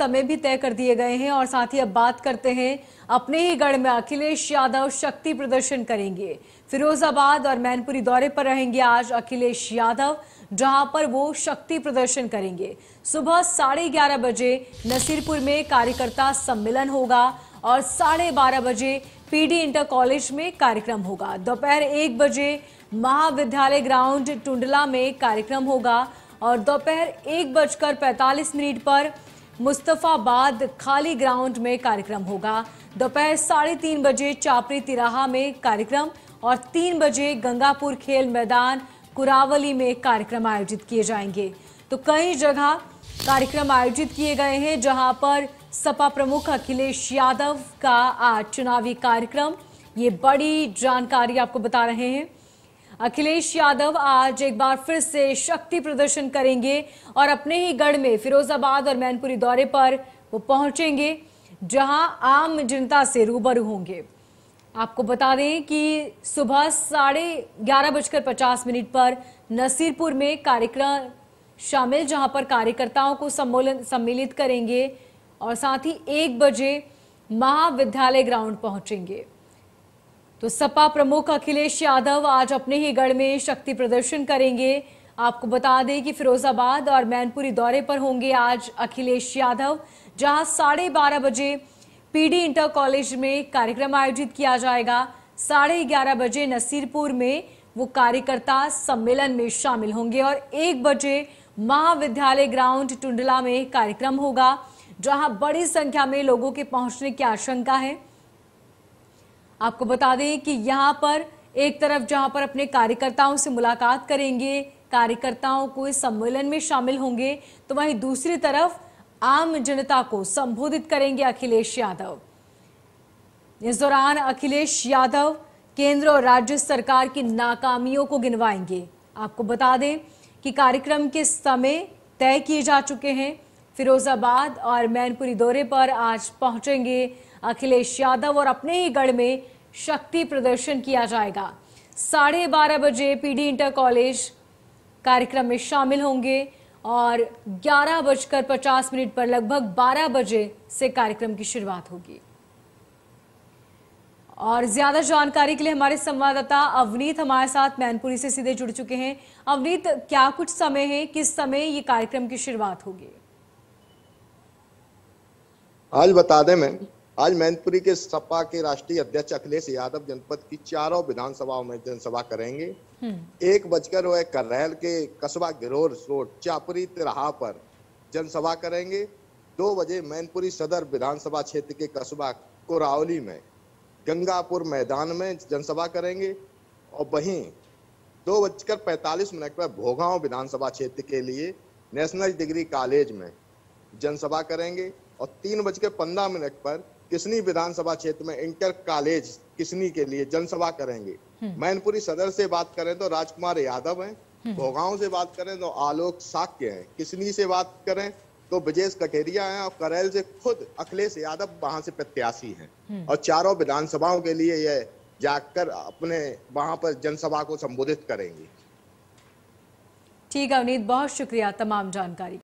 समय भी तय कर दिए गए हैं और साथ ही अब बात करते हैं अपने ही गढ़ में अखिलेश यादव शक्ति प्रदर्शन करेंगे फिरोजाबाद और मैनपुरी दौरे पर रहेंगे आज अखिलेश यादव जहां पर वो शक्ति प्रदर्शन करेंगे सुबह साढ़े ग्यारह बजे नसीरपुर में कार्यकर्ता सम्मेलन होगा और साढ़े बारह बजे पीडी इंटर कॉलेज में कार्यक्रम होगा दोपहर एक बजे महाविद्यालय ग्राउंड टुंडला में कार्यक्रम होगा और दोपहर एक बजकर पैंतालीस मिनट पर मुस्तफ़ाबाद खाली ग्राउंड में कार्यक्रम होगा दोपहर साढ़े तीन बजे चापरी तिराहा में कार्यक्रम और तीन बजे गंगापुर खेल मैदान कुरावली में कार्यक्रम आयोजित किए जाएंगे तो कई जगह कार्यक्रम आयोजित किए गए हैं जहां पर सपा प्रमुख अखिलेश यादव का आज चुनावी कार्यक्रम ये बड़ी जानकारी आपको बता रहे हैं अखिलेश यादव आज एक बार फिर से शक्ति प्रदर्शन करेंगे और अपने ही गढ़ में फिरोजाबाद और मैनपुरी दौरे पर वो पहुंचेंगे जहां आम जनता से रूबरू होंगे आपको बता दें कि सुबह साढ़े ग्यारह बजकर पचास मिनट पर नसीरपुर में कार्यक्रम शामिल जहां पर कार्यकर्ताओं को सम्मोलन सम्मिलित करेंगे और साथ ही एक बजे महाविद्यालय ग्राउंड पहुंचेंगे तो सपा प्रमुख अखिलेश यादव आज अपने ही गढ़ में शक्ति प्रदर्शन करेंगे आपको बता दें कि फिरोजाबाद और मैनपुरी दौरे पर होंगे आज अखिलेश यादव जहां साढ़े बारह बजे पीडी इंटर कॉलेज में कार्यक्रम आयोजित किया जाएगा साढ़े ग्यारह बजे नसीरपुर में वो कार्यकर्ता सम्मेलन में शामिल होंगे और एक बजे महाविद्यालय ग्राउंड टुंडला में कार्यक्रम होगा जहां बड़ी संख्या में लोगों के पहुंचने की आशंका है आपको बता दें कि यहाँ पर एक तरफ जहाँ पर अपने कार्यकर्ताओं से मुलाकात करेंगे कार्यकर्ताओं को इस सम्मेलन में शामिल होंगे तो वहीं दूसरी तरफ आम जनता को संबोधित करेंगे अखिलेश यादव इस दौरान अखिलेश यादव केंद्र और राज्य सरकार की नाकामियों को गिनवाएंगे आपको बता दें कि कार्यक्रम के समय तय किए जा चुके हैं फिरोजाबाद और मैनपुरी दौरे पर आज पहुंचेंगे अखिलेश यादव और अपने ही गढ़ में शक्ति प्रदर्शन किया जाएगा साढ़े बारह बजे पीडी इंटर कॉलेज कार्यक्रम में शामिल होंगे और ग्यारह बजकर पचास मिनट पर लगभग बारह बजे से कार्यक्रम की शुरुआत होगी और ज्यादा जानकारी के लिए हमारे संवाददाता अवनीत हमारे साथ मैनपुरी से सीधे जुड़ चुके हैं अवनीत क्या कुछ समय है किस समय ये कार्यक्रम की शुरुआत होगी आज बता दें मैम आज मैनपुरी के सपा के राष्ट्रीय अध्यक्ष अखिलेश यादव जनपद की चारों विधानसभाओं में जनसभा करेंगे हम्म। एक बजकर वह करहल के कस्बा गिरोर रोड चापरी तिराहा पर जनसभा करेंगे दो बजे मैनपुरी सदर विधानसभा क्षेत्र के कस्बा कोरावली में गंगापुर मैदान में जनसभा करेंगे और वहीं दो बजकर पैंतालीस मिनट पर भोगांव विधानसभा क्षेत्र के लिए नेशनल डिग्री कॉलेज में जनसभा करेंगे और तीन बजकर पंद्रह मिनट पर किसनी विधानसभा क्षेत्र में इंटर कॉलेज किसनी के लिए जनसभा करेंगे हम्म। मैनपुरी सदर से बात करें तो राजकुमार यादव हैं हम्म। भोगाव से बात करें तो आलोक साक्य हैं किसनी से बात करें तो ब्रजेश कटेरिया हैं और करेल से खुद अखिलेश यादव वहां से प्रत्याशी हैं हम्म। और चारों विधानसभाओं के लिए यह जाकर अपने वहां पर जनसभा को संबोधित करेंगे ठीक है अवनीत बहुत शुक्रिया तमाम जानकारी